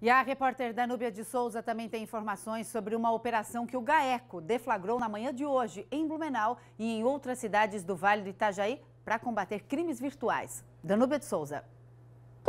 E a repórter Danúbia de Souza também tem informações sobre uma operação que o GAECO deflagrou na manhã de hoje em Blumenau e em outras cidades do Vale do Itajaí para combater crimes virtuais. Danúbia de Souza.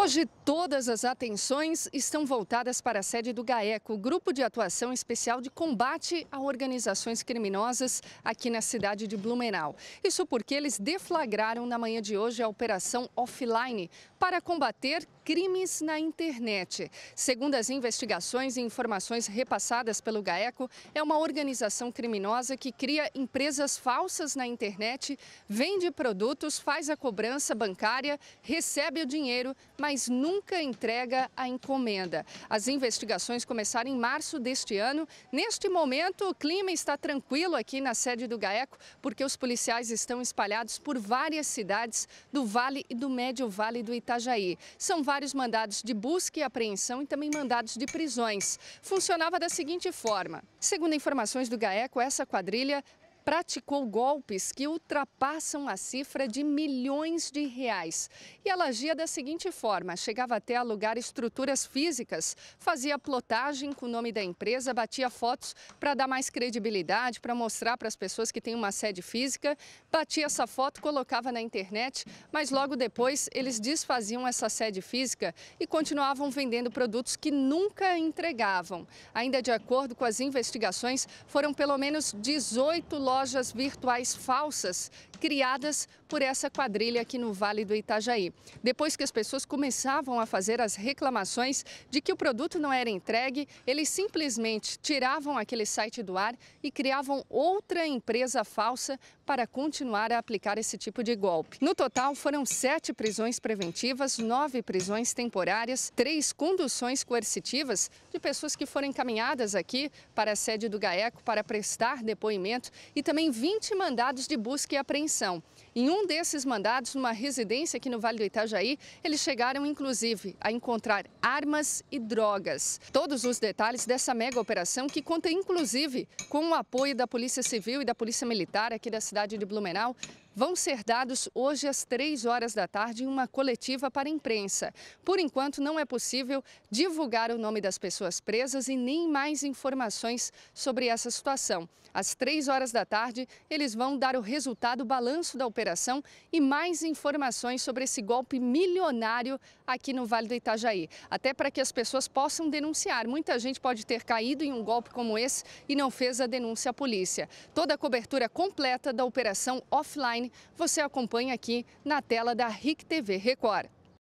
Hoje, todas as atenções estão voltadas para a sede do GAECO, Grupo de Atuação Especial de Combate a Organizações Criminosas, aqui na cidade de Blumenau. Isso porque eles deflagraram na manhã de hoje a operação offline para combater crimes na internet. Segundo as investigações e informações repassadas pelo GAECO, é uma organização criminosa que cria empresas falsas na internet, vende produtos, faz a cobrança bancária, recebe o dinheiro, mas mas nunca entrega a encomenda. As investigações começaram em março deste ano. Neste momento, o clima está tranquilo aqui na sede do GAECO, porque os policiais estão espalhados por várias cidades do Vale e do Médio Vale do Itajaí. São vários mandados de busca e apreensão e também mandados de prisões. Funcionava da seguinte forma: segundo informações do GAECO, essa quadrilha praticou golpes que ultrapassam a cifra de milhões de reais. E ela agia da seguinte forma: chegava até alugar estruturas físicas, fazia plotagem com o nome da empresa, batia fotos para dar mais credibilidade, para mostrar para as pessoas que tem uma sede física, batia essa foto, colocava na internet, mas logo depois eles desfaziam essa sede física e continuavam vendendo produtos que nunca entregavam. Ainda de acordo com as investigações, foram pelo menos 18 lojas virtuais falsas criadas por essa quadrilha aqui no Vale do Itajaí. Depois que as pessoas começavam a fazer as reclamações de que o produto não era entregue, eles simplesmente tiravam aquele site do ar e criavam outra empresa falsa para continuar a aplicar esse tipo de golpe. No total, foram sete prisões preventivas, nove prisões temporárias, três conduções coercitivas de pessoas que foram encaminhadas aqui para a sede do GAECO para prestar depoimento e também 20 mandados de busca e apreensão. Em um desses mandados, numa residência aqui no Vale do Itajaí, eles chegaram inclusive a encontrar armas e drogas. Todos os detalhes dessa mega operação que conta inclusive com o apoio da Polícia Civil e da Polícia Militar aqui da cidade de Blumenau vão ser dados hoje às 3 horas da tarde em uma coletiva para a imprensa. Por enquanto, não é possível divulgar o nome das pessoas presas e nem mais informações sobre essa situação. Às 3 horas da tarde, eles vão dar o resultado, o balanço da operação e mais informações sobre esse golpe milionário aqui no Vale do Itajaí. Até para que as pessoas possam denunciar. Muita gente pode ter caído em um golpe como esse e não fez a denúncia à polícia. Toda a cobertura completa da operação offline você acompanha aqui na tela da RIC TV Record.